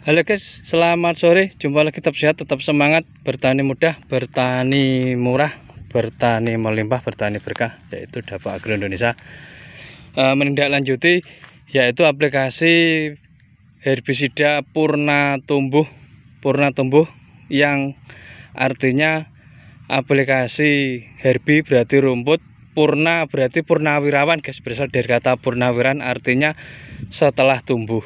Halo guys, selamat sore. Jumpa lagi tetap sehat, tetap semangat, bertani mudah, bertani murah, bertani melimpah, bertani berkah, yaitu Dapa Agro Indonesia. E, menindaklanjuti yaitu aplikasi herbisida purna tumbuh, purna tumbuh yang artinya aplikasi herbi berarti rumput, purna berarti purnawirawan guys, berasal dari kata purnawiran artinya setelah tumbuh.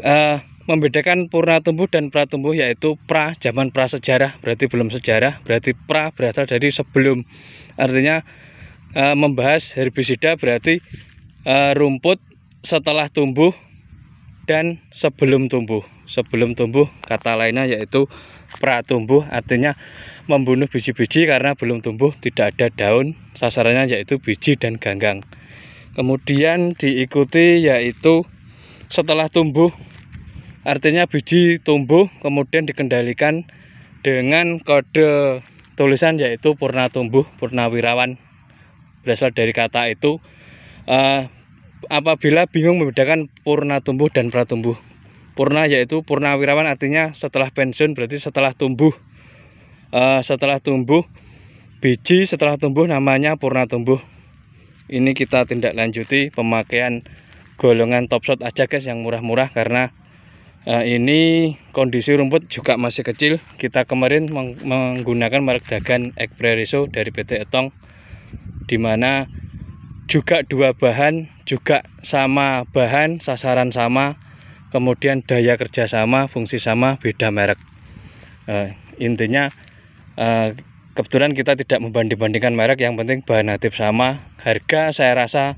E, membedakan purna tumbuh dan pra tumbuh yaitu pra zaman prasejarah berarti belum sejarah berarti pra berasal dari sebelum artinya e, membahas herbisida berarti e, rumput setelah tumbuh dan sebelum tumbuh sebelum tumbuh kata lainnya yaitu tumbuh artinya membunuh biji-biji karena belum tumbuh tidak ada daun sasarannya yaitu biji dan ganggang kemudian diikuti yaitu setelah tumbuh artinya biji tumbuh kemudian dikendalikan dengan kode tulisan yaitu purna tumbuh purna wirawan berasal dari kata itu uh, apabila bingung membedakan purna tumbuh dan pratumbuh purna yaitu purna wirawan artinya setelah pensiun berarti setelah tumbuh uh, setelah tumbuh biji setelah tumbuh namanya purna tumbuh ini kita tindak lanjuti pemakaian golongan top aja guys yang murah-murah karena Nah, ini kondisi rumput juga masih kecil. Kita kemarin menggunakan merek dagang Ekpreriso dari PT Etong di mana juga dua bahan, juga sama bahan, sasaran sama, kemudian daya kerja sama, fungsi sama, beda merek. Uh, intinya eh, kebetulan kita tidak membanding-bandingkan merek, yang penting bahan natif sama, harga saya rasa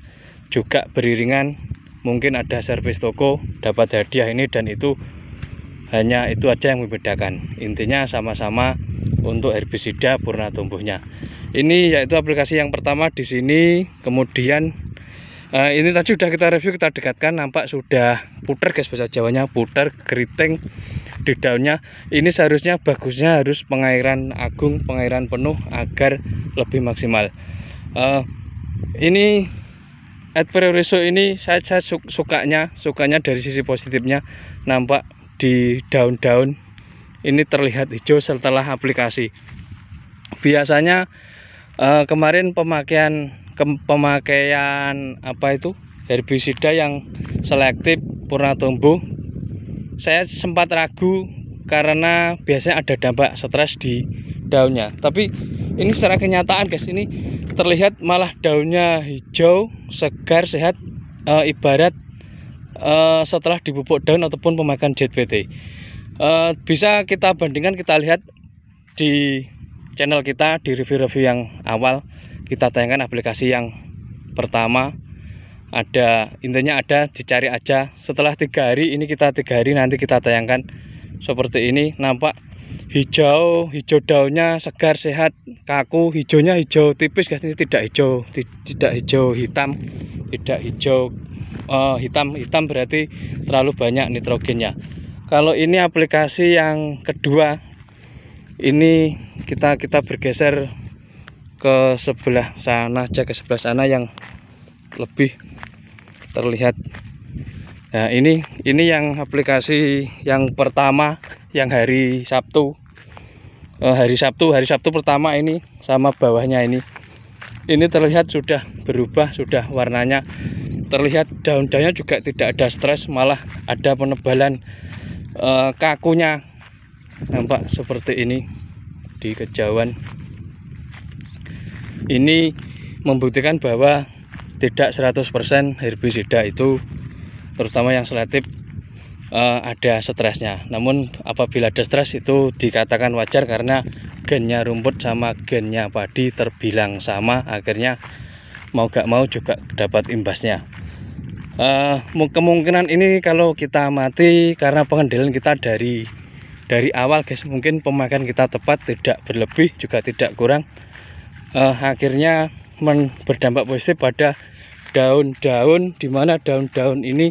juga beriringan mungkin ada servis toko dapat hadiah ini dan itu hanya itu aja yang membedakan intinya sama-sama untuk herbisida purna tumbuhnya ini yaitu aplikasi yang pertama di sini kemudian eh, ini tadi sudah kita review kita dekatkan nampak sudah putar guys bahasa jawanya putar keriting di daunnya ini seharusnya bagusnya harus pengairan agung pengairan penuh agar lebih maksimal eh, ini At prioriso ini saya, saya sukanya sukanya dari sisi positifnya nampak di daun-daun ini terlihat hijau setelah aplikasi biasanya uh, kemarin pemakaian ke, pemakaian apa itu herbisida yang selektif purna tumbuh saya sempat ragu karena biasanya ada dampak stres di daunnya tapi ini secara kenyataan guys ini terlihat malah daunnya hijau, segar, sehat e, ibarat e, setelah dibubuk daun ataupun pemakan JPT. E, eh, bisa kita bandingkan kita lihat di channel kita di review-review yang awal kita tayangkan aplikasi yang pertama ada intinya ada dicari aja setelah tiga hari ini kita tiga hari nanti kita tayangkan seperti ini nampak hijau hijau daunnya segar sehat kaku hijaunya hijau tipis guys ini tidak hijau tidak hijau hitam tidak hijau uh, hitam hitam berarti terlalu banyak nitrogennya kalau ini aplikasi yang kedua ini kita kita bergeser ke sebelah sana aja ke sebelah sana yang lebih terlihat Nah, ini ini yang aplikasi yang pertama yang hari Sabtu. Eh, hari Sabtu, hari Sabtu pertama ini sama bawahnya ini. Ini terlihat sudah berubah, sudah warnanya. Terlihat daun-daunnya juga tidak ada stres, malah ada penebalan eh, kakunya. Nampak seperti ini di kejauhan. Ini membuktikan bahwa tidak 100% herbisida itu terutama yang selektif uh, eh, ada stresnya. Namun apabila ada stres itu dikatakan wajar karena gennya rumput sama gennya padi terbilang sama, akhirnya mau gak mau juga dapat imbasnya. Uh, kemungkinan ini kalau kita mati karena pengendalian kita dari dari awal guys mungkin pemakaian kita tepat tidak berlebih juga tidak kurang uh, akhirnya berdampak positif pada daun-daun dimana daun-daun ini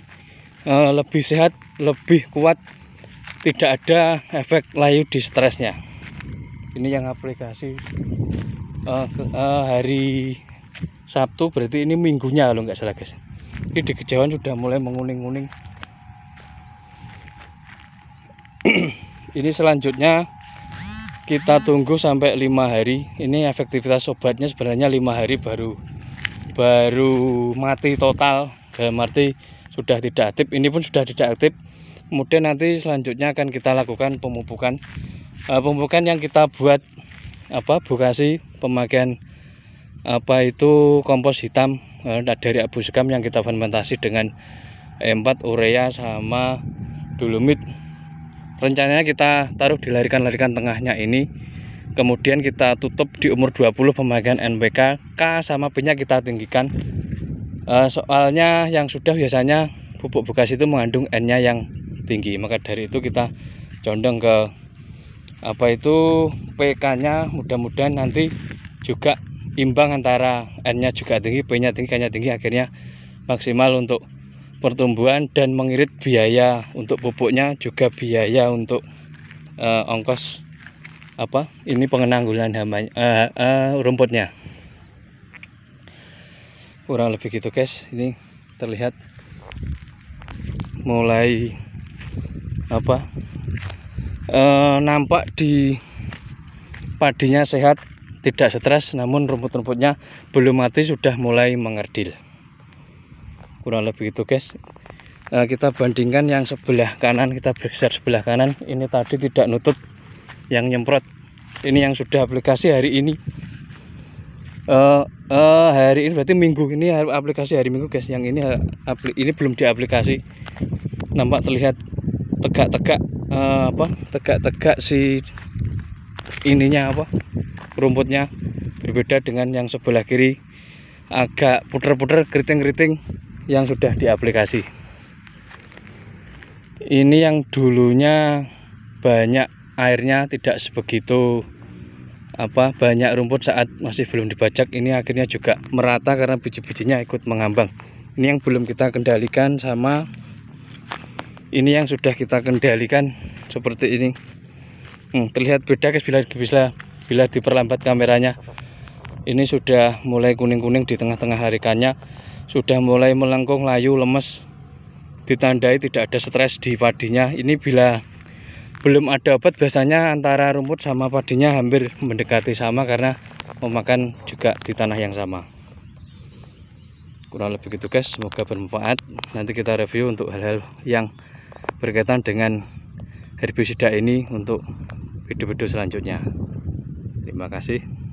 e, lebih sehat lebih kuat tidak ada efek layu di stresnya ini yang aplikasi e, ke, e, hari Sabtu berarti ini minggunya loh nggak salah guys ini di kejauhan sudah mulai menguning-uning ini selanjutnya kita tunggu sampai lima hari ini efektivitas obatnya sebenarnya lima hari baru baru mati total dalam arti sudah tidak aktif ini pun sudah tidak aktif kemudian nanti selanjutnya akan kita lakukan pemupukan eh, pemupukan yang kita buat apa bukasi pemakaian apa itu kompos hitam eh, nah, dari abu sekam yang kita fermentasi dengan e empat 4 urea sama dolomit rencananya kita taruh di larikan-larikan tengahnya ini kemudian kita tutup di umur 20 pemakaian NPK K sama B nya kita tinggikan eh, soalnya yang sudah biasanya pupuk bekas itu mengandung N nya yang tinggi maka dari itu kita condong ke apa itu PK nya mudah-mudahan nanti juga imbang antara N nya juga tinggi P nya tinggi K nya tinggi akhirnya maksimal untuk pertumbuhan dan mengirit biaya untuk pupuknya juga biaya untuk uh, ongkos apa ini pengenanggulan hama uh, uh, rumputnya kurang lebih gitu guys ini terlihat mulai apa uh, nampak di padinya sehat tidak stres namun rumput-rumputnya belum mati sudah mulai mengerdil kurang lebih itu guys nah, kita bandingkan yang sebelah kanan kita bergeser sebelah kanan ini tadi tidak nutup yang nyemprot ini yang sudah aplikasi hari ini uh, uh, hari ini berarti minggu ini aplikasi hari minggu guys yang ini eh, apli, ini belum diaplikasi nampak terlihat tegak-tegak uh, apa tegak-tegak si ininya apa rumputnya berbeda dengan yang sebelah kiri agak puter-puter keriting-keriting yang sudah diaplikasi ini yang dulunya banyak airnya tidak sebegitu apa banyak rumput saat masih belum dibajak ini akhirnya juga merata karena biji-bijinya ikut mengambang ini yang belum kita kendalikan sama ini yang sudah kita kendalikan seperti ini hmm, terlihat beda guys bila bisa bila diperlambat kameranya ini sudah mulai kuning-kuning di tengah-tengah harikannya sudah mulai melengkung layu lemes ditandai tidak ada stres di padinya ini bila belum ada obat biasanya antara rumput sama padinya hampir mendekati sama karena memakan juga di tanah yang sama kurang lebih gitu guys semoga bermanfaat nanti kita review untuk hal-hal yang berkaitan dengan herbisida ini untuk video-video selanjutnya terima kasih